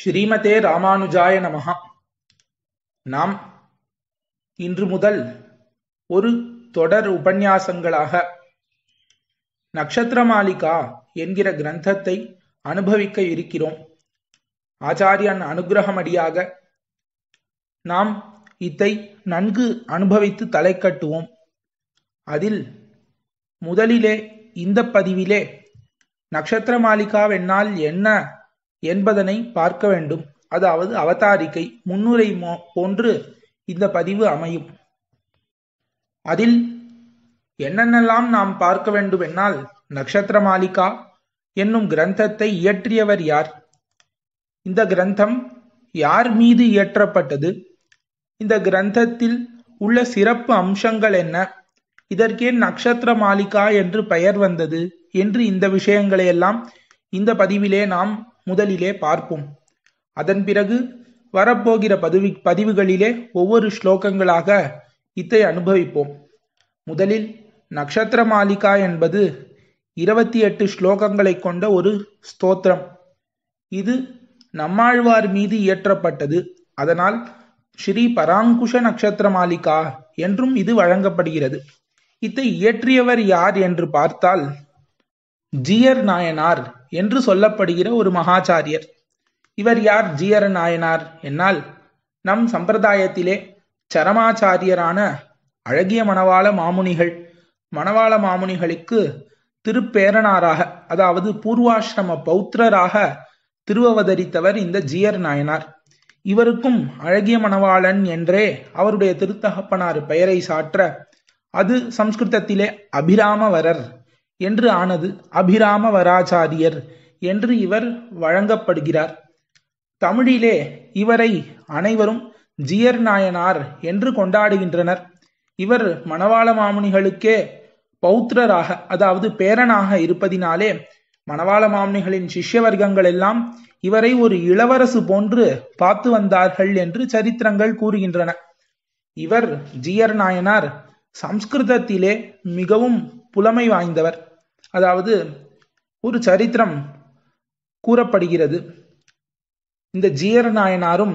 ஸ்ரீமதே ராமானுஜாய நமகா நாம் இன்று முதல் ஒரு தொடர் உபன்யாசங்களாக நக்ஷத்திர மாளிகா என்கிற கிரந்தத்தை அனுபவிக்க இருக்கிறோம் ஆச்சாரியன் அனுகிரகமடியாக நாம் இத்தை நன்கு அனுபவித்து தலை கட்டுவோம் அதில் முதலிலே இந்த பதிவிலே நக்ஷத்திர மாலிகாவென்னால் என்ன என்பதனை பார்க்க வேண்டும் அதாவது அவதாரிக்கை முன்னுரை போன்று இந்த பதிவு அமையும் அதில் என்னென்னலாம் நாம் பார்க்க வேண்டுமென்னால் நக்ஷத்திர மாளிகா என்னும் கிரந்தத்தை இயற்றியவர் யார் இந்த கிரந்தம் யார் மீது இயற்றப்பட்டது இந்த கிரந்தத்தில் உள்ள சிறப்பு அம்சங்கள் என்ன இதற்கே நக்ஷத்திர மாளிகா என்று பெயர் வந்தது என்று இந்த விஷயங்களை எல்லாம் இந்த பதிவிலே நாம் முதலிலே பார்ப்போம் அதன் பிறகு வரப்போகிற பதவி பதிவுகளிலே ஒவ்வொரு ஸ்லோகங்களாக இத்தை அனுபவிப்போம் முதலில் நக்ஷத்திர மாளிகா என்பது இருபத்தி எட்டு ஸ்லோகங்களை கொண்ட ஒரு ஸ்தோத்திரம் இது நம்மாழ்வார் மீது இயற்றப்பட்டது அதனால் ஸ்ரீ பராங்குஷ நட்சத்திர மாளிகா என்றும் இது வழங்கப்படுகிறது இத்தை இயற்றியவர் யார் என்று பார்த்தால் ஜியர் நாயனார் என்று சொல்லப்படுகிற ஒரு மகாச்சாரியர் இவர் யார் ஜீயர நாயனார் என்னால் நம் சம்பிரதாயத்திலே சரமாச்சாரியரான அழகிய மணவாள மாமுனிகள் மணவாள மாமுனிகளுக்கு திருப்பேரனாராக அதாவது பூர்வாசிரம பௌத்திரராக திருவவதரித்தவர் இந்த ஜியர் நாயனார் இவருக்கும் அழகிய மணவாளன் என்றே அவருடைய திருத்தகப்பனார் பெயரை சாற்ற அது சம்ஸ்கிருதத்திலே அபிராமவரர் என்று ஆனது அபிராம வராச்சாரியர் என்று இவர் வழங்கப்படுகிறார் தமிழிலே இவரை அனைவரும் ஜியர் நாயனார் என்று கொண்டாடுகின்றனர் இவர் மணவாள மாமுனிகளுக்கே பௌத்திரராக அதாவது பேரனாக இருப்பதினாலே மணவாள மாமுனிகளின் சிஷ்ய வர்க்கங்கள் எல்லாம் இவரை ஒரு இளவரசு போன்று பார்த்து வந்தார்கள் என்று சரித்திரங்கள் கூறுகின்றன இவர் ஜியர் நாயனார் சம்ஸ்கிருதத்திலே மிகவும் புலமை வாய்ந்தவர் அதாவது ஒரு சரித்திரம் கூறப்படுகிறது இந்த ஜீயர நாயனாரும்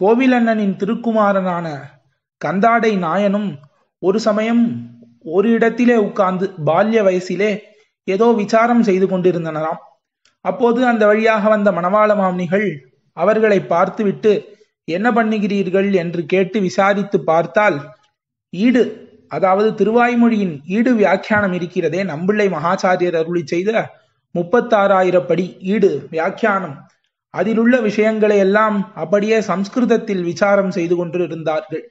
கோவிலண்ணனின் திருக்குமாரனான கந்தாடை நாயனும் ஒரு சமயம் ஒரு இடத்திலே உட்கார்ந்து பால்ய வயசிலே ஏதோ விசாரம் செய்து கொண்டிருந்தனராம் அப்போது அந்த வழியாக வந்த மணவாள மாமனிகள் அவர்களை பார்த்துவிட்டு என்ன பண்ணுகிறீர்கள் என்று கேட்டு விசாரித்து பார்த்தால் ஈடு அதாவது திருவாய்மொழியின் ஈடு வியாக்கியானம் இருக்கிறதே நம்பிள்ளை மகாச்சாரியர் அருளி செய்த முப்பத்தாறாயிரப்படி ஈடு வியாக்கியானம் அதிலுள்ள விஷயங்களை எல்லாம் அப்படியே சம்ஸ்கிருதத்தில் விசாரம் செய்து கொண்டிருந்தார்கள்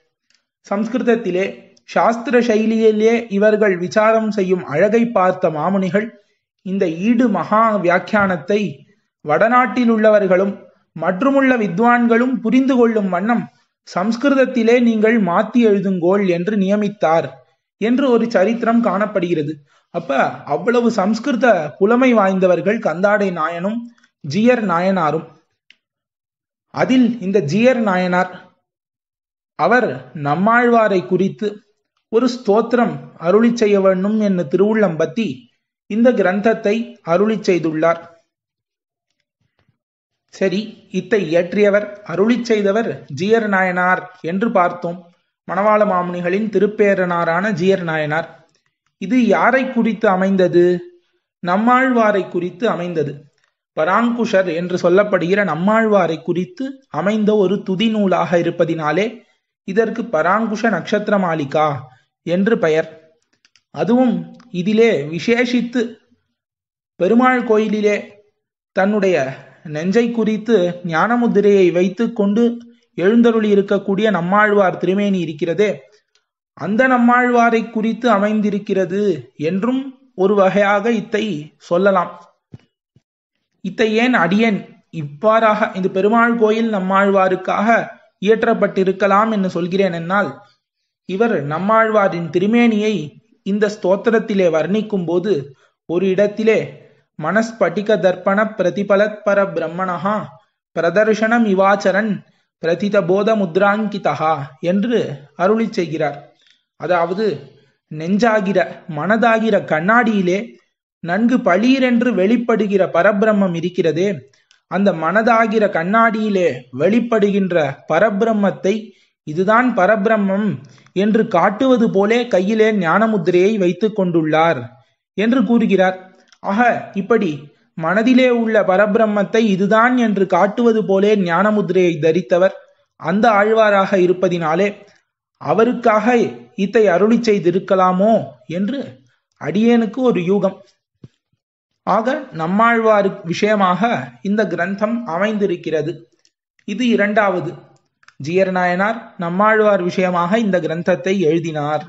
சம்ஸ்கிருதத்திலே சாஸ்திர சைலியிலே இவர்கள் விசாரம் செய்யும் அழகை பார்த்த மாமுனிகள் இந்த ஈடு மகா வியாக்கியானத்தை வடநாட்டில் உள்ளவர்களும் மற்றுமுள்ள வித்வான்களும் புரிந்து கொள்ளும் வண்ணம் சம்ஸ்கிருதத்திலே நீங்கள் மாத்தி எழுதுங்கோள் என்று நியமித்தார் என்று ஒரு சரித்திரம் காணப்படுகிறது அப்ப அவ்வளவு சம்ஸ்கிருத புலமை வாய்ந்தவர்கள் கந்தாடை நாயனும் ஜியர் நாயனாரும் அதில் இந்த ஜியர் நாயனார் அவர் நம்மாழ்வாரை குறித்து ஒரு ஸ்தோத்திரம் அருளி செய்ய வேண்டும் என்ன திருவுள்ளம்பத்தி இந்த கிரந்தத்தை அருளி செய்துள்ளார் சரி இத்தை இயற்றியவர் அருளி செய்தவர் ஜியர் நாயனார் என்று பார்த்தோம் மணவாள மாமுனிகளின் திருப்பேரனாரான ஜியர் நாயனார் இது யாரை குறித்து அமைந்தது நம்மாழ்வாரை குறித்து அமைந்தது பராங்குஷர் என்று சொல்லப்படுகிற நம்மாழ்வாரை குறித்து அமைந்த ஒரு துதி நூலாக இருப்பதினாலே இதற்கு பராங்குஷ நட்சத்திர மாளிகா என்று பெயர் அதுவும் இதிலே விசேஷித்து பெருமாள் கோயிலிலே தன்னுடைய நெஞ்சை குறித்து ஞானமுதிரையை வைத்து கொண்டு எழுந்தருளி இருக்கக்கூடிய நம்மாழ்வார் திருமேனி இருக்கிறதே அந்த நம்மாழ்வாரை குறித்து அமைந்திருக்கிறது என்றும் ஒரு வகையாக இத்தை சொல்லலாம் இத்தை ஏன் அடியன் இவ்வாறாக இந்த பெருமாள் கோயில் நம்மாழ்வாருக்காக இயற்றப்பட்டிருக்கலாம் என்று சொல்கிறேன் என்னால் இவர் நம்மாழ்வாரின் திருமேனியை இந்த ஸ்தோத்திரத்திலே வர்ணிக்கும் போது ஒரு இடத்திலே பிரதிபலத் பர பிரதர்ஷனம் பிரதித போத முத்ராங்கிதா என்று அருளி செய்கிறார் அதாவது நெஞ்சாகிற மனதாகிற கண்ணாடியிலே நன்கு பளீரென்று வெளிப்படுகிற பரபிரம்மம் இருக்கிறதே அந்த மனதாகிற கண்ணாடியிலே வெளிப்படுகின்ற பரபிரம்மத்தை இதுதான் பரபிரம்மம் என்று காட்டுவது போலே கையிலே ஞானமுத்திரையை வைத்து கொண்டுள்ளார் என்று கூறுகிறார் ஆக இப்படி மனதிலே உள்ள பரபிரம்மத்தை இதுதான் என்று காட்டுவது போலே ஞானமுதிரையை தரித்தவர் அந்த ஆழ்வாராக இருப்பதினாலே அவருக்காக இத்தை அருளி செய்திருக்கலாமோ என்று அடியேனுக்கு ஒரு யூகம் ஆக நம்மாழ்வாரு விஷயமாக இந்த கிரந்தம் அமைந்திருக்கிறது இது இரண்டாவது ஜியர்நாயனார் நம்மாழ்வார் விஷயமாக இந்த கிரந்தத்தை எழுதினார்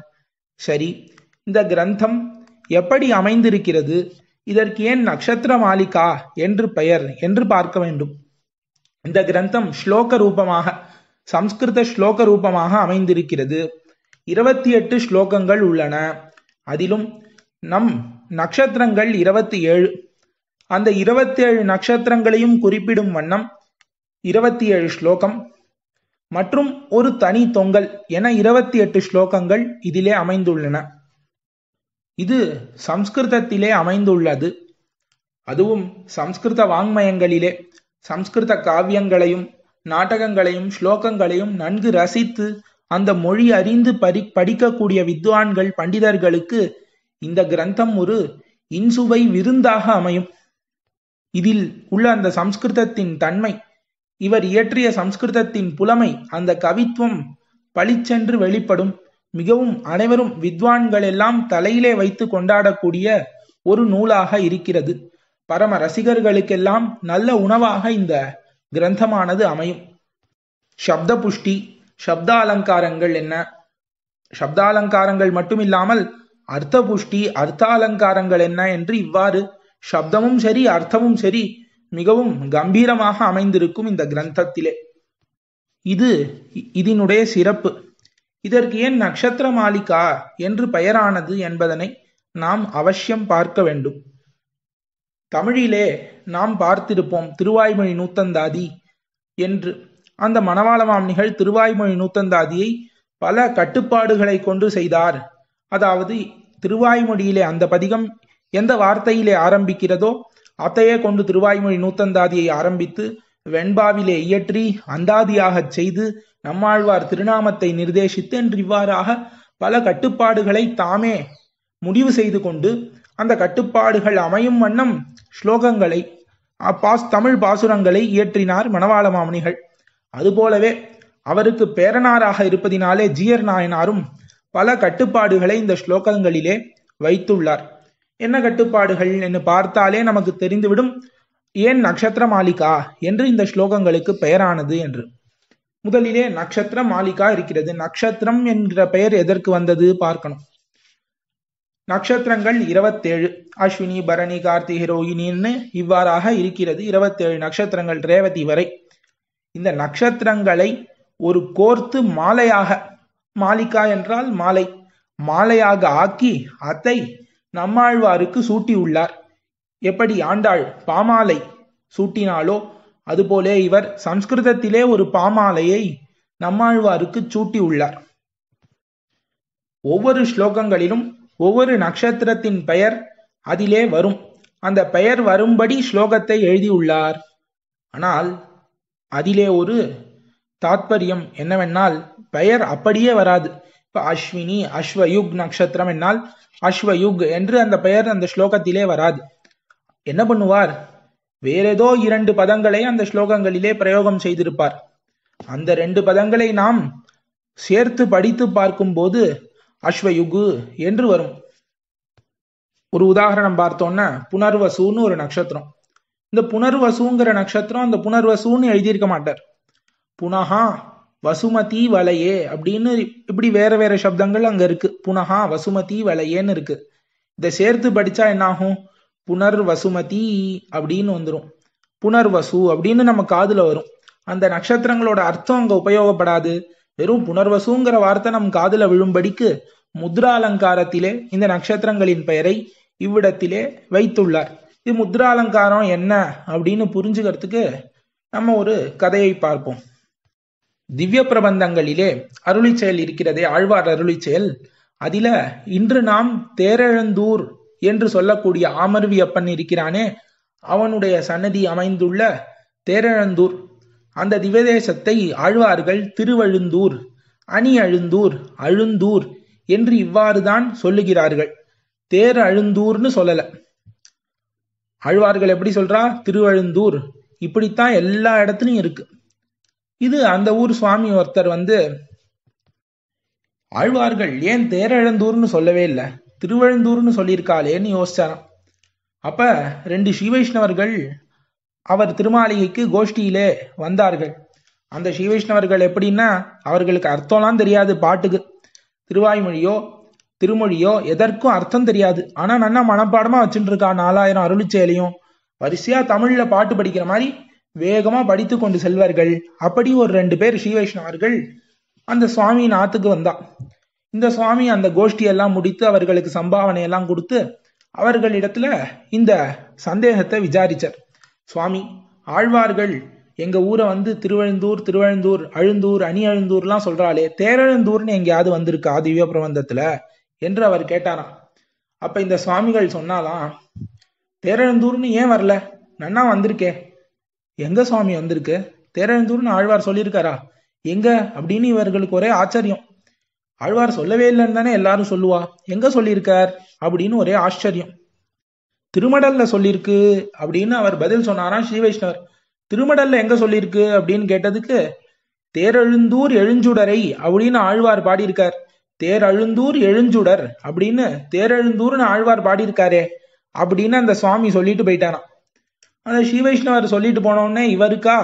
சரி இந்த கிரந்தம் எப்படி அமைந்திருக்கிறது இதற்கு ஏன் நக்ஷத்திர மாளிகா என்று பெயர் என்று பார்க்க வேண்டும் இந்த கிரந்தம் ஸ்லோக ரூபமாக சம்ஸ்கிருத ஸ்லோக ரூபமாக அமைந்திருக்கிறது இருபத்தி எட்டு ஸ்லோகங்கள் உள்ளன அதிலும் நம் நட்சத்திரங்கள் இருபத்தி ஏழு அந்த இருபத்தி ஏழு நட்சத்திரங்களையும் குறிப்பிடும் வண்ணம் இருபத்தி ஏழு ஸ்லோகம் மற்றும் ஒரு தனி தொங்கல் என இருபத்தி எட்டு ஸ்லோகங்கள் இதிலே அமைந்துள்ளன இது சம்ஸ்கிருதத்திலே அமைந்துள்ளது அதுவும் சம்ஸ்கிருத வாங்மயங்களிலே சம்ஸ்கிருத காவியங்களையும் நாடகங்களையும் ஸ்லோகங்களையும் நன்கு ரசித்து அந்த மொழி அறிந்து படி படிக்கக்கூடிய வித்வான்கள் பண்டிதர்களுக்கு இந்த கிரந்தம் ஒரு இன்சுவை விருந்தாக அமையும் இதில் உள்ள அந்த சம்ஸ்கிருதத்தின் தன்மை இவர் இயற்றிய சம்ஸ்கிருதத்தின் புலமை அந்த கவித்துவம் பளிச்சென்று வெளிப்படும் மிகவும் அனைவரும் வித்வான்கள் எல்லாம் தலையிலே வைத்து கொண்டாடக்கூடிய ஒரு நூலாக இருக்கிறது பரம ரசிகர்களுக்கெல்லாம் நல்ல உணவாக இந்த கிரந்தமானது அமையும் சப்த புஷ்டி சப்த அலங்காரங்கள் என்ன சப்த அலங்காரங்கள் மட்டுமில்லாமல் அர்த்த புஷ்டி அர்த்த அலங்காரங்கள் என்ன என்று இவ்வாறு சப்தமும் சரி அர்த்தமும் சரி மிகவும் கம்பீரமாக அமைந்திருக்கும் இந்த கிரந்தத்திலே இது இதனுடைய சிறப்பு இதற்கு ஏன் நட்சத்திர மாளிகா என்று பெயரானது என்பதனை நாம் அவசியம் பார்க்க வேண்டும் தமிழிலே நாம் பார்த்திருப்போம் திருவாய்மொழி நூத்தந்தாதி என்று அந்த மணவாளமாம் நிகழ் திருவாய்மொழி நூத்தந்தாதியை பல கட்டுப்பாடுகளை கொண்டு செய்தார் அதாவது திருவாய்மொழியிலே அந்த பதிகம் எந்த வார்த்தையிலே ஆரம்பிக்கிறதோ அத்தையே கொண்டு திருவாய்மொழி நூத்தந்தாதியை ஆரம்பித்து வெண்பாவிலே இயற்றி அந்தாதியாகச் செய்து நம்மாழ்வார் திருநாமத்தை நிர்தேசித்து என்று இவ்வாறாக பல கட்டுப்பாடுகளை தாமே முடிவு செய்து கொண்டு அந்த கட்டுப்பாடுகள் அமையும் வண்ணம் ஸ்லோகங்களை பாஸ் தமிழ் பாசுரங்களை இயற்றினார் மணவாள மாமணிகள் அதுபோலவே அவருக்கு பேரனாராக இருப்பதினாலே ஜியர் நாயனாரும் பல கட்டுப்பாடுகளை இந்த ஸ்லோகங்களிலே வைத்துள்ளார் என்ன கட்டுப்பாடுகள் என்று பார்த்தாலே நமக்கு தெரிந்துவிடும் ஏன் நட்சத்திர மாளிகா என்று இந்த ஸ்லோகங்களுக்கு பெயரானது என்று முதலிலே நட்சத்திரம் மாளிகா இருக்கிறது நட்சத்திரம் என்கிற பெயர் எதற்கு வந்தது பார்க்கணும் நட்சத்திரங்கள் இருபத்தேழு அஸ்வினி பரணி கார்த்திகை ரோகிணின்னு இவ்வாறாக இருக்கிறது இருபத்தேழு நட்சத்திரங்கள் ரேவதி வரை இந்த நட்சத்திரங்களை ஒரு கோர்த்து மாலையாக மாலிகா என்றால் மாலை மாலையாக ஆக்கி அதை நம்மாழ்வாருக்கு சூட்டியுள்ளார் எப்படி ஆண்டாள் பாமாலை சூட்டினாலோ அதுபோலே இவர் சம்ஸ்கிருதத்திலே ஒரு பாமாலையை நம்மாழ்வாருக்கு சூட்டியுள்ளார் ஒவ்வொரு ஸ்லோகங்களிலும் ஒவ்வொரு நட்சத்திரத்தின் பெயர் அதிலே வரும் அந்த பெயர் வரும்படி ஸ்லோகத்தை எழுதியுள்ளார் ஆனால் அதிலே ஒரு தாத்பரியம் என்னவென்னால் பெயர் அப்படியே வராது இப்ப அஸ்வினி அஸ்வயுக் நட்சத்திரம் என்னால் அஸ்வயுக் என்று அந்த பெயர் அந்த ஸ்லோகத்திலே வராது என்ன பண்ணுவார் வேறேதோ இரண்டு பதங்களை அந்த ஸ்லோகங்களிலே பிரயோகம் செய்திருப்பார் அந்த ரெண்டு பதங்களை நாம் சேர்த்து படித்து பார்க்கும்போது அஸ்வயுகு என்று வரும் ஒரு உதாரணம் பார்த்தோம்னா புனர்வசுன்னு ஒரு நட்சத்திரம் இந்த புனர்வசுங்கிற நட்சத்திரம் அந்த புனர்வசுன்னு எழுதியிருக்க மாட்டார் புனகா வசுமதி வலையே அப்படின்னு இப்படி வேற வேற சப்தங்கள் அங்க இருக்கு புனகா வசுமதி வலையேன்னு இருக்கு இதை சேர்த்து படிச்சா என்னாகும் புனர்வசுமதி அப்படின்னு வந்துடும் புனர்வசு அப்படின்னு நம்ம காதுல வரும் அந்த நட்சத்திரங்களோட அர்த்தம் அங்க உபயோகப்படாது வெறும் புனர்வசுங்கிற வார்த்தை நம் காதுல விழும்படிக்கு முத்ராலங்காரத்திலே இந்த நட்சத்திரங்களின் பெயரை இவ்விடத்திலே வைத்துள்ளார் இது முத்ராலங்காரம் என்ன அப்படின்னு புரிஞ்சுக்கிறதுக்கு நம்ம ஒரு கதையை பார்ப்போம் திவ்ய பிரபந்தங்களிலே அருளிச் செயல் இருக்கிறதே ஆழ்வார் அருளிச் செயல் அதில இன்று நாம் தேரெழுந்தூர் என்று சொல்லக்கூடிய ஆமர்வியப்பன் இருக்கிறானே அவனுடைய சன்னதி அமைந்துள்ள தேரழந்தூர் அந்த திவதேசத்தை ஆழ்வார்கள் திருவழுந்தூர் அணி அழுந்தூர் அழுந்தூர் என்று இவ்வாறுதான் சொல்லுகிறார்கள் தேர் அழுந்தூர்னு சொல்லல ஆழ்வார்கள் எப்படி சொல்றா திருவழுந்தூர் இப்படித்தான் எல்லா இடத்துலையும் இருக்கு இது அந்த ஊர் சுவாமி ஒருத்தர் வந்து ஆழ்வார்கள் ஏன் தேரழந்தூர்னு சொல்லவே இல்லை திருவழுந்தூர்னு சொல்லியிருக்காளேன்னு யோசிச்சாராம் அப்ப ரெண்டு ஸ்ரீவைஷ்ணவர்கள் அவர் திருமாளிகைக்கு கோஷ்டியிலே வந்தார்கள் அந்த ஸ்ரீவைஷ்ணவர்கள் எப்படின்னா அவர்களுக்கு அர்த்தம்லாம் தெரியாது பாட்டுக்கு திருவாய்மொழியோ திருமொழியோ எதற்கும் அர்த்தம் தெரியாது ஆனா நன்னா மனப்பாடமா வச்சுட்டு இருக்கா நாலாயிரம் அருளிச்சேலையும் வரிசையா தமிழ்ல பாட்டு படிக்கிற மாதிரி வேகமா படித்து கொண்டு செல்வார்கள் அப்படி ஒரு ரெண்டு பேர் ஸ்ரீ வைஷ்ணவர்கள் அந்த சுவாமி ஆத்துக்கு வந்தா இந்த சுவாமி அந்த கோஷ்டியெல்லாம் முடித்து அவர்களுக்கு சம்பாவனை எல்லாம் கொடுத்து அவர்களிடத்துல இந்த சந்தேகத்தை விசாரிச்சார் சுவாமி ஆழ்வார்கள் எங்க ஊரை வந்து திருவழுந்தூர் திருவழுந்தூர் அழுந்தூர் அணி அழுந்தூர்லாம் சொல்றாளே தேரழுந்தூர்னு எங்கேயாவது வந்திருக்கா திவ்ய பிரபந்தத்துல என்று அவர் கேட்டாராம் அப்ப இந்த சுவாமிகள் சொன்னாலாம் தேரழுந்தூர்னு ஏன் வரல நன்னா வந்திருக்கே எங்க சுவாமி வந்திருக்கு தேரழுந்தூர்னு ஆழ்வார் சொல்லியிருக்காரா எங்க அப்படின்னு இவர்களுக்கு ஒரே ஆச்சரியம் ஆழ்வார் சொல்லவே இல்லைன்னு தானே எல்லாரும் சொல்லுவா எங்க சொல்லியிருக்கார் அப்படின்னு ஒரே ஆச்சரியம் திருமடல்ல சொல்லியிருக்கு அப்படின்னு அவர் பதில் சொன்னாராம் ஸ்ரீ வைஷ்ணவர் திருமடல்ல எங்க சொல்லியிருக்கு அப்படின்னு கேட்டதுக்கு தேரெழுந்தூர் எழுஞ்சுடரை அப்படின்னு ஆழ்வார் பாடியிருக்கார் தேரழுந்தூர் எழுஞ்சுடர் அப்படின்னு தேரெழுந்தூர்னு ஆழ்வார் பாடியிருக்காரே அப்படின்னு அந்த சுவாமி சொல்லிட்டு போயிட்டாராம் அந்த ஸ்ரீ வைஷ்ணவர் சொல்லிட்டு போனோடனே இவருக்கா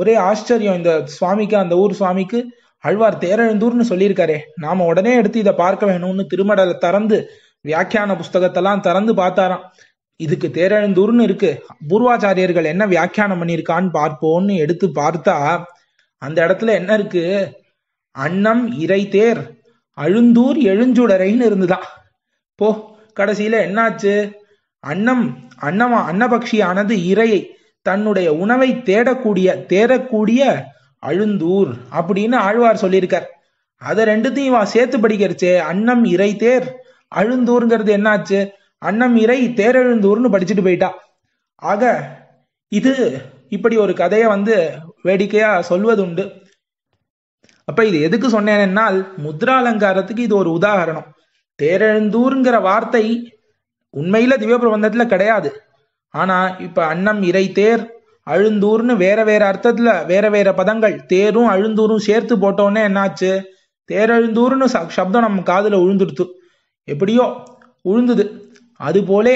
ஒரே ஆச்சரியம் இந்த சுவாமிக்கு அந்த ஊர் சுவாமிக்கு அழ்வார் தேரெழுந்தூர்னு சொல்லியிருக்காரே நாம உடனே எடுத்து இதை பார்க்க வேணும்னு திருமடலை திறந்து வியாக்கியான புஸ்தகத்தெல்லாம் திறந்து பார்த்தாராம் இதுக்கு தேரெழுந்தூர்னு இருக்கு பூர்வாச்சாரியர்கள் என்ன வியாக்கியானம் பண்ணியிருக்கான்னு பார்ப்போம்னு எடுத்து பார்த்தா அந்த இடத்துல என்ன இருக்கு அன்னம் இறை தேர் அழுந்தூர் எழுஞ்சுடரைன்னு இருந்துதான் போ கடைசியில என்னாச்சு அன்னம் அன்னமா அன்னபக்ஷியானது இறையை தன்னுடைய உணவை தேடக்கூடிய தேடக்கூடிய அழுந்தூர் அப்படின்னு ஆழ்வார் சொல்லியிருக்கார் அதை ரெண்டுத்தையும் இவா சேர்த்து படிக்கிறச்சு அன்னம் இறை தேர் அழுந்தூர்ங்கிறது என்னாச்சு அன்னம் இறை தேரெழுந்தூர்னு படிச்சுட்டு போயிட்டா ஆக இது இப்படி ஒரு கதையை வந்து வேடிக்கையா சொல்வது உண்டு அப்ப இது எதுக்கு சொன்னேன்னா முத்ரா அலங்காரத்துக்கு இது ஒரு உதாரணம் தேரெழுந்தூர்ங்கிற வார்த்தை உண்மையில திவ்ய பிரபந்தத்துல கிடையாது ஆனா இப்ப அன்னம் இறை தேர் அழுந்தூர்னு வேற வேற அர்த்தத்துல வேற வேற பதங்கள் தேரும் அழுந்தூரும் சேர்த்து போட்டோன்னே என்னாச்சு தேரழுந்தூர்னு சப்தம் நம்ம காதில் உழுந்துடுத்து எப்படியோ உழுந்துது போலே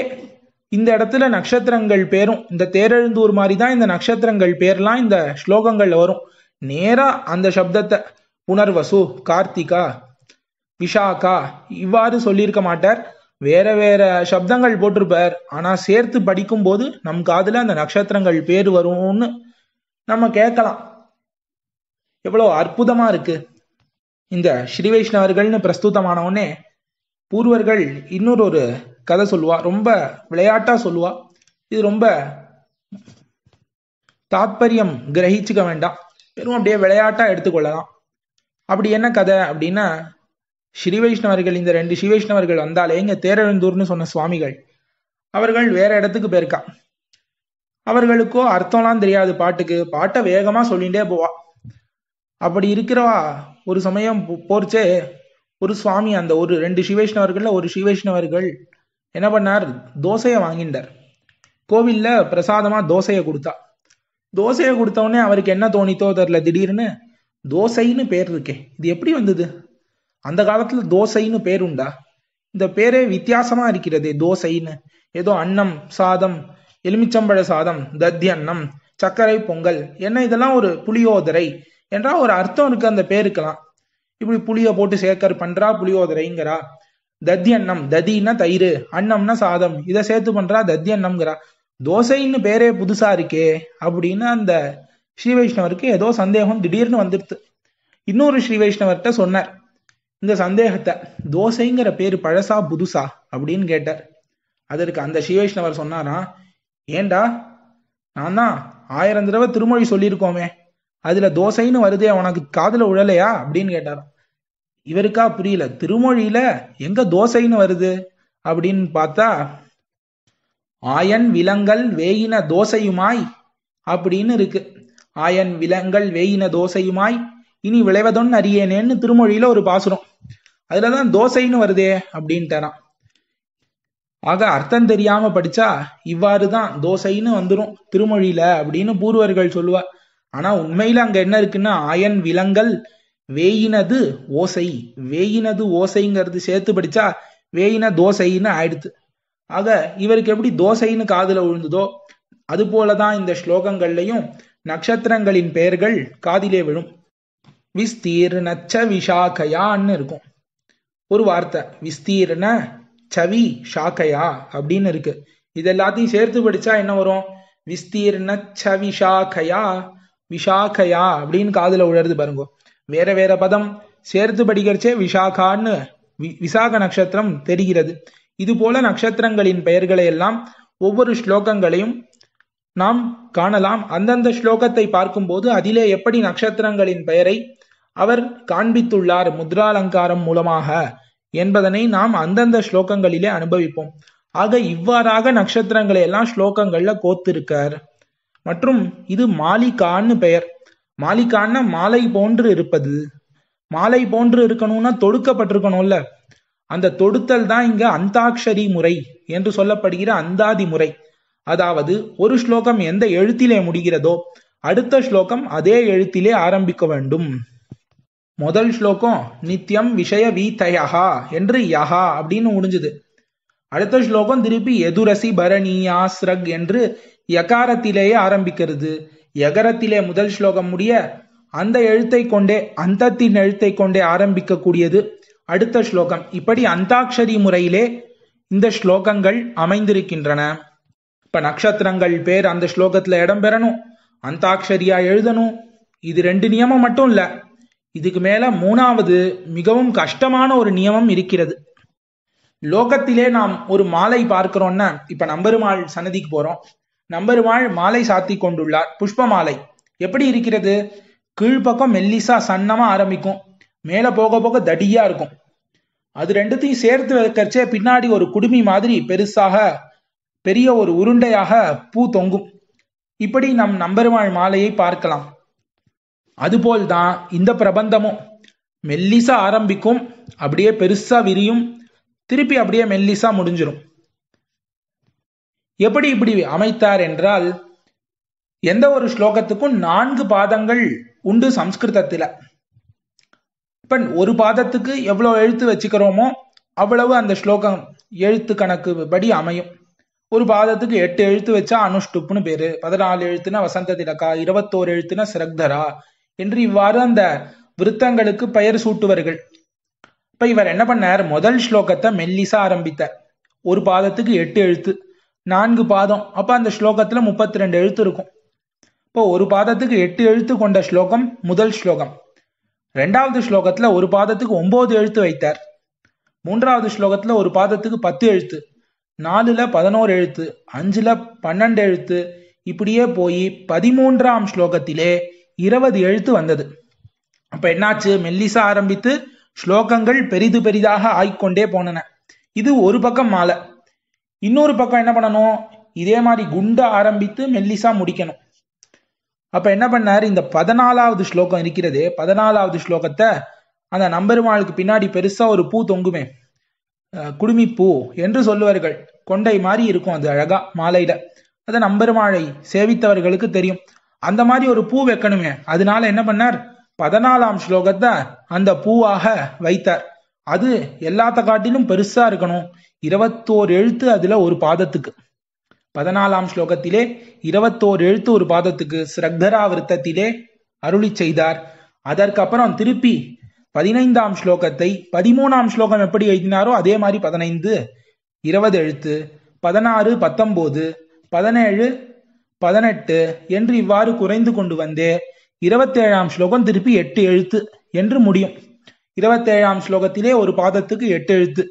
இந்த இடத்துல நட்சத்திரங்கள் பேரும் இந்த தேரெழுந்தூர் மாதிரி தான் இந்த நட்சத்திரங்கள் பேர்லாம் இந்த ஸ்லோகங்கள்ல வரும் நேரா அந்த சப்தத்தை புனர்வசு கார்த்திகா விஷாக்கா இவ்வாறு சொல்லியிருக்க மாட்டார் வேற வேற சப்தங்கள் போட்டிருப்பார் ஆனா சேர்த்து படிக்கும் போது நம் காதுல அந்த நட்சத்திரங்கள் பேர் வரும்னு நம்ம கேட்கலாம் எவ்வளோ அற்புதமா இருக்கு இந்த ஸ்ரீ வைஷ்ணவர்கள்னு பிரஸ்துத்தமானவனே பூர்வர்கள் இன்னொரு ஒரு கதை சொல்லுவா ரொம்ப விளையாட்டா சொல்லுவா இது ரொம்ப தாத்பரியம் கிரகிச்சுக்க வேண்டாம் வெறும் அப்படியே விளையாட்டா எடுத்துக்கொள்ளலாம் அப்படி என்ன கதை அப்படின்னா ஸ்ரீவைஷ்ணவர்கள் இந்த ரெண்டு ஸ்ரீவைஷ்ணவர்கள் வந்தாலே இங்கே தேரழந்தூர்னு சொன்ன சுவாமிகள் அவர்கள் வேற இடத்துக்கு போயிருக்கா அவர்களுக்கோ அர்த்தம்லாம் தெரியாது பாட்டுக்கு பாட்டை வேகமா சொல்லிகிட்டே போவா அப்படி இருக்கிறவா ஒரு சமயம் போர்ச்சே ஒரு சுவாமி அந்த ஒரு ரெண்டு ஸ்ரீவைஷ்ணவர்கள்ல ஒரு ஸ்ரீவைஷ்ணவர்கள் என்ன பண்ணார் தோசையை வாங்கிட்டார் கோவில்ல பிரசாதமா தோசையை கொடுத்தா தோசையை கொடுத்தவொடனே அவருக்கு என்ன தோணித்தோ தெரில திடீர்னு தோசைன்னு பேர் இருக்கே இது எப்படி வந்தது அந்த காலத்துல தோசைன்னு பேர் உண்டா இந்த பேரே வித்தியாசமா இருக்கிறதே தோசைன்னு ஏதோ அன்னம் சாதம் எலுமிச்சம்பழ சாதம் தத்தி அன்னம் சர்க்கரை பொங்கல் என்ன இதெல்லாம் ஒரு புளியோதரை என்றா ஒரு அர்த்தம் இருக்கு அந்த பேருக்கெல்லாம் இப்படி புளிய போட்டு சேர்க்கர் பண்றா புளியோதரைங்கிறா தத்தி அன்னம் ததினா தயிர் அன்னம்னா சாதம் இதை சேர்த்து பண்றா தத்தி அன்னம்ங்கிறா தோசைன்னு பேரே புதுசா இருக்கே அப்படின்னு அந்த ஸ்ரீ வைஷ்ணவருக்கு ஏதோ சந்தேகம் திடீர்னு வந்துடுது இன்னொரு ஸ்ரீ வைஷ்ணவர்கிட்ட சொன்னார் இந்த சந்தேகத்தை தோசைங்கிற பேர் பழசா புதுசா அப்படின்னு கேட்டார் அதற்கு அந்த ஸ்ரீவைஷ்ணவர் சொன்னாரா ஏண்டா நான் தான் ஆயிரம் தடவை திருமொழி சொல்லியிருக்கோமே அதுல தோசைன்னு வருதே உனக்கு காதுல உழலையா அப்படின்னு கேட்டாராம் இவருக்கா புரியல திருமொழியில எங்க தோசைன்னு வருது அப்படின்னு பார்த்தா ஆயன் விலங்கல் வேயின தோசையுமாய் அப்படின்னு இருக்கு ஆயன் விலங்கல் வேயின தோசையுமாய் இனி விளைவதொன்னு அறியேனேன்னு திருமொழியில ஒரு பாசுரம் அதுல தான் தோசைன்னு வருதே அப்படின்ட்டாராம் ஆக அர்த்தம் தெரியாம படிச்சா இவ்வாறு தான் தோசைன்னு வந்துடும் திருமொழியில அப்படின்னு பூர்வர்கள் சொல்லுவ ஆனா உண்மையில அங்க என்ன இருக்குன்னா ஆயன் விலங்கல் வேயினது ஓசை வேயினது ஓசைங்கிறது சேர்த்து படிச்சா வேயின தோசைன்னு ஆயிடுத்து ஆக இவருக்கு எப்படி தோசைன்னு காதுல விழுந்ததோ அது போலதான் இந்த ஸ்லோகங்கள்லையும் நட்சத்திரங்களின் பெயர்கள் காதிலே விழும் விஸ்தீர் நச்ச விஷாகையான்னு இருக்கும் ஒரு வார்த்தை விஸ்தீரண சவி ஷாக்கையா அப்படின்னு இருக்கு இது எல்லாத்தையும் சேர்த்து படிச்சா என்ன வரும் விஸ்தீர்ண சவிஷாக்கையா விஷாக்கையா அப்படின்னு காதுல உழருது பாருங்க வேற வேற பதம் சேர்த்து படிக்கிறச்சே விஷாகான்னு விசாக நட்சத்திரம் தெரிகிறது இது போல நட்சத்திரங்களின் பெயர்களை எல்லாம் ஒவ்வொரு ஸ்லோகங்களையும் நாம் காணலாம் அந்தந்த ஸ்லோகத்தை பார்க்கும்போது அதிலே எப்படி நட்சத்திரங்களின் பெயரை அவர் காண்பித்துள்ளார் முத்ராலங்காரம் மூலமாக என்பதனை நாம் அந்தந்த ஸ்லோகங்களிலே அனுபவிப்போம் ஆக இவ்வாறாக நட்சத்திரங்களை எல்லாம் ஸ்லோகங்கள்ல கோத்திருக்கார் மற்றும் இது மாலிகான்னு பெயர் மாலிகான்னா மாலை போன்று இருப்பது மாலை போன்று இருக்கணும்னா தொடுக்கப்பட்டிருக்கணும்ல அந்த தொடுத்தல் தான் இங்க அந்தாட்சரி முறை என்று சொல்லப்படுகிற அந்தாதி முறை அதாவது ஒரு ஸ்லோகம் எந்த எழுத்திலே முடிகிறதோ அடுத்த ஸ்லோகம் அதே எழுத்திலே ஆரம்பிக்க வேண்டும் முதல் ஸ்லோகம் நித்யம் விஷய வீத்தயா என்று யஹா அப்படின்னு முடிஞ்சுது அடுத்த ஸ்லோகம் திருப்பி எதுரசி பரணியா ஸ்ரக் என்று யகாரத்திலேயே ஆரம்பிக்கிறது யகரத்திலே முதல் ஸ்லோகம் முடிய அந்த எழுத்தை கொண்டே அந்தத்தின் எழுத்தை கொண்டே ஆரம்பிக்கக்கூடியது அடுத்த ஸ்லோகம் இப்படி அந்தாட்சரி முறையிலே இந்த ஸ்லோகங்கள் அமைந்திருக்கின்றன இப்ப நட்சத்திரங்கள் பேர் அந்த ஸ்லோகத்துல இடம்பெறணும் அந்தாட்சரியா எழுதணும் இது ரெண்டு நியமம் மட்டும் இல்லை இதுக்கு மேல மூணாவது மிகவும் கஷ்டமான ஒரு நியமம் இருக்கிறது லோகத்திலே நாம் ஒரு மாலை பார்க்கிறோம்னா இப்ப நம்பருமாள் சன்னதிக்கு போறோம் நம்பருமாள் மாலை சாத்தி கொண்டுள்ளார் புஷ்ப மாலை எப்படி இருக்கிறது கீழ்ப்பக்கம் மெல்லிசா சன்னமா ஆரம்பிக்கும் மேல போக போக தடியா இருக்கும் அது ரெண்டுத்தையும் சேர்த்து வைக்கிறச்சே பின்னாடி ஒரு குடுமி மாதிரி பெருசாக பெரிய ஒரு உருண்டையாக பூ தொங்கும் இப்படி நம் நம்பருமாள் மாலையை பார்க்கலாம் தான் இந்த பிரபந்தமும் மெல்லிசா ஆரம்பிக்கும் அப்படியே பெருசா விரியும் திருப்பி அப்படியே மெல்லிசா முடிஞ்சிடும் எப்படி இப்படி அமைத்தார் என்றால் எந்த ஒரு ஸ்லோகத்துக்கும் நான்கு பாதங்கள் உண்டு சம்ஸ்கிருதத்துல இப்ப ஒரு பாதத்துக்கு எவ்வளவு எழுத்து வச்சுக்கிறோமோ அவ்வளவு அந்த ஸ்லோகம் எழுத்து கணக்கு படி அமையும் ஒரு பாதத்துக்கு எட்டு எழுத்து வச்சா அனுஷ்டுப்புன்னு பேரு பதினாலு எழுத்துனா வசந்த திலக்கா இருபத்தோரு எழுத்துனா சிரக்தரா என்று இவ்வாறு அந்த விருத்தங்களுக்கு பெயர் சூட்டுவர்கள் இப்ப இவர் என்ன பண்ணார் முதல் ஸ்லோகத்தை மெல்லிசா ஆரம்பித்தார் ஒரு பாதத்துக்கு எட்டு எழுத்து நான்கு பாதம் அப்ப அந்த ஸ்லோகத்துல முப்பத்தி ரெண்டு எழுத்து இருக்கும் இப்போ ஒரு பாதத்துக்கு எட்டு எழுத்து கொண்ட ஸ்லோகம் முதல் ஸ்லோகம் ரெண்டாவது ஸ்லோகத்துல ஒரு பாதத்துக்கு ஒன்பது எழுத்து வைத்தார் மூன்றாவது ஸ்லோகத்துல ஒரு பாதத்துக்கு பத்து எழுத்து நாலுல பதினோரு எழுத்து அஞ்சுல பன்னெண்டு எழுத்து இப்படியே போய் பதிமூன்றாம் ஸ்லோகத்திலே இருபது எழுத்து வந்தது அப்ப என்னாச்சு மெல்லிசா ஆரம்பித்து ஸ்லோகங்கள் பெரிது பெரிதாக ஆய்க்கொண்டே போனன இது ஒரு பக்கம் மாலை இன்னொரு பக்கம் என்ன பண்ணணும் இதே மாதிரி குண்ட ஆரம்பித்து மெல்லிசா முடிக்கணும் அப்ப என்ன பண்ணாரு இந்த பதினாலாவது ஸ்லோகம் இருக்கிறது பதினாலாவது ஸ்லோகத்தை அந்த நம்பெருமாளுக்கு பின்னாடி பெருசா ஒரு பூ தொங்குமே குடுமி பூ என்று சொல்லுவார்கள் கொண்டை மாதிரி இருக்கும் அது அழகா மாலையில அதை நம்பெருமாளை சேவித்தவர்களுக்கு தெரியும் அந்த மாதிரி ஒரு பூ வைக்கணுமே அதனால என்ன பண்ணார் பதினாலாம் ஸ்லோகத்தை அந்த பூவாக வைத்தார் அது எல்லாத்த காட்டிலும் பெருசா இருக்கணும் இருபத்தோர் எழுத்து அதுல ஒரு பாதத்துக்கு பதினாலாம் ஸ்லோகத்திலே இருபத்தோர் எழுத்து ஒரு பாதத்துக்கு ஸ்ரக்தரா விருத்தத்திலே அருளி செய்தார் அதற்கப்புறம் திருப்பி பதினைந்தாம் ஸ்லோகத்தை பதிமூணாம் ஸ்லோகம் எப்படி எழுதினாரோ அதே மாதிரி பதினைந்து இருபது எழுத்து பதினாறு பத்தொன்பது பதினேழு பதினெட்டு என்று இவ்வாறு குறைந்து கொண்டு வந்து இருபத்தேழாம் ஸ்லோகம் திருப்பி எட்டு எழுத்து என்று முடியும் இருபத்தேழாம் ஸ்லோகத்திலே ஒரு பாதத்துக்கு எட்டு எழுத்து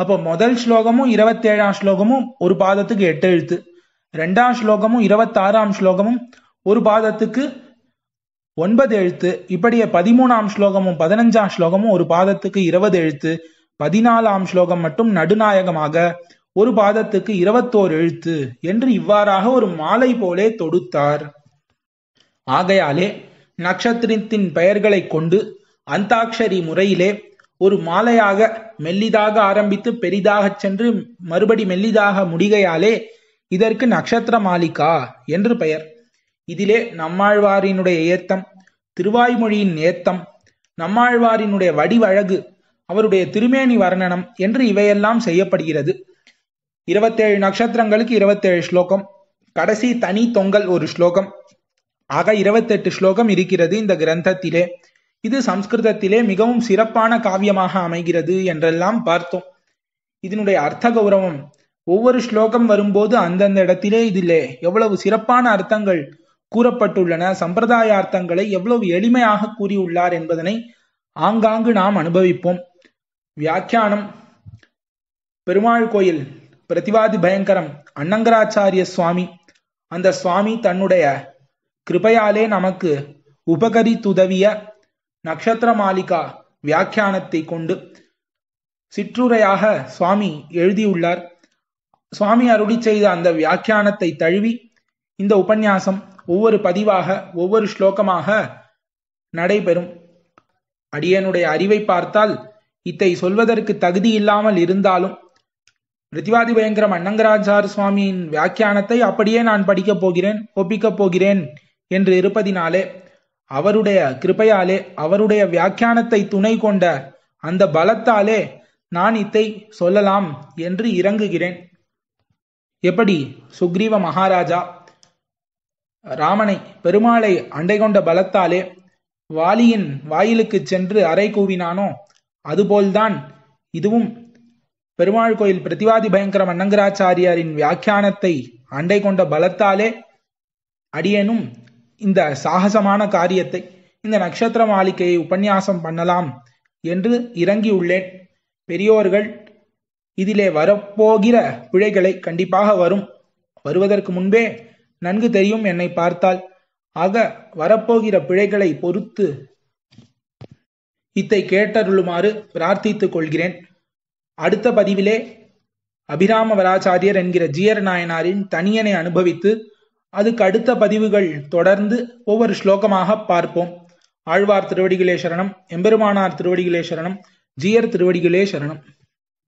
அப்போ முதல் ஸ்லோகமும் இருபத்தேழாம் ஸ்லோகமும் ஒரு பாதத்துக்கு எட்டு எழுத்து ரெண்டாம் ஸ்லோகமும் இருபத்தாறாம் ஸ்லோகமும் ஒரு பாதத்துக்கு ஒன்பது எழுத்து இப்படியே பதிமூணாம் ஸ்லோகமும் பதினஞ்சாம் ஸ்லோகமும் ஒரு பாதத்துக்கு இருபது எழுத்து பதினாலாம் ஸ்லோகம் மட்டும் நடுநாயகமாக ஒரு பாதத்துக்கு இருபத்தோர் எழுத்து என்று இவ்வாறாக ஒரு மாலை போலே தொடுத்தார் ஆகையாலே நட்சத்திரத்தின் பெயர்களை கொண்டு அந்தாட்சரி முறையிலே ஒரு மாலையாக மெல்லிதாக ஆரம்பித்து பெரிதாக சென்று மறுபடி மெல்லிதாக முடிகையாலே இதற்கு நட்சத்திர மாளிகா என்று பெயர் இதிலே நம்மாழ்வாரினுடைய ஏத்தம் திருவாய்மொழியின் ஏத்தம் நம்மாழ்வாரினுடைய வடிவழகு அவருடைய திருமேனி வர்ணனம் என்று இவையெல்லாம் செய்யப்படுகிறது இருபத்தேழு நட்சத்திரங்களுக்கு இருபத்தேழு ஸ்லோகம் கடைசி தனி தொங்கல் ஒரு ஸ்லோகம் ஆக இருபத்தெட்டு ஸ்லோகம் இருக்கிறது இந்த கிரந்தத்திலே இது சம்ஸ்கிருதத்திலே மிகவும் சிறப்பான காவியமாக அமைகிறது என்றெல்லாம் பார்த்தோம் இதனுடைய அர்த்த கௌரவம் ஒவ்வொரு ஸ்லோகம் வரும்போது அந்தந்த இடத்திலே இதிலே எவ்வளவு சிறப்பான அர்த்தங்கள் கூறப்பட்டுள்ளன சம்பிரதாய அர்த்தங்களை எவ்வளவு எளிமையாக கூறியுள்ளார் என்பதனை ஆங்காங்கு நாம் அனுபவிப்போம் வியாக்கியானம் பெருமாள் கோயில் பிரதிவாதி பயங்கரம் அன்னங்கராச்சாரிய சுவாமி அந்த சுவாமி தன்னுடைய கிருபையாலே நமக்கு துதவிய நக்ஷத்திர மாளிகா வியாக்கியானத்தை கொண்டு சிற்றுரையாக சுவாமி எழுதியுள்ளார் சுவாமி அருளி செய்த அந்த வியாக்கியானத்தை தழுவி இந்த உபன்யாசம் ஒவ்வொரு பதிவாக ஒவ்வொரு ஸ்லோகமாக நடைபெறும் அடியனுடைய அறிவை பார்த்தால் இத்தை சொல்வதற்கு தகுதி இல்லாமல் இருந்தாலும் ரித்திவாதி பயங்கரம் அண்ணங்கராஜார் சுவாமியின் வியாக்கியானத்தை அப்படியே நான் படிக்கப் போகிறேன் ஒப்பிக்கப் போகிறேன் என்று இருப்பதினாலே அவருடைய கிருப்பையாலே அவருடைய வியாக்கியானத்தை துணை கொண்ட அந்த பலத்தாலே நான் இத்தை சொல்லலாம் என்று இறங்குகிறேன் எப்படி சுக்ரீவ மகாராஜா ராமனை பெருமாளை அண்டை கொண்ட பலத்தாலே வாலியின் வாயிலுக்கு சென்று அறை கூவினானோ அதுபோல்தான் இதுவும் பெருமாள் கோயில் பிரதிவாதி பயங்கர அன்னங்கராச்சாரியாரின் வியாக்கியானத்தை அண்டை கொண்ட பலத்தாலே அடியனும் இந்த சாகசமான காரியத்தை இந்த நட்சத்திர மாளிகையை உபன்யாசம் பண்ணலாம் என்று இறங்கியுள்ளேன் பெரியோர்கள் இதிலே வரப்போகிற பிழைகளை கண்டிப்பாக வரும் வருவதற்கு முன்பே நன்கு தெரியும் என்னை பார்த்தால் ஆக வரப்போகிற பிழைகளை பொறுத்து இத்தை கேட்டருளுமாறு பிரார்த்தித்துக் கொள்கிறேன் அடுத்த பதிவிலே அபிராம வராச்சாரியர் என்கிற ஜீயர் நாயனாரின் தனியனை அனுபவித்து அதுக்கு அடுத்த பதிவுகள் தொடர்ந்து ஒவ்வொரு ஸ்லோகமாக பார்ப்போம் ஆழ்வார் திருவடிகளே சரணம் எம்பெருமானார் திருவடிகளே சரணம் ஜீயர் திருவடிகளே சரணம்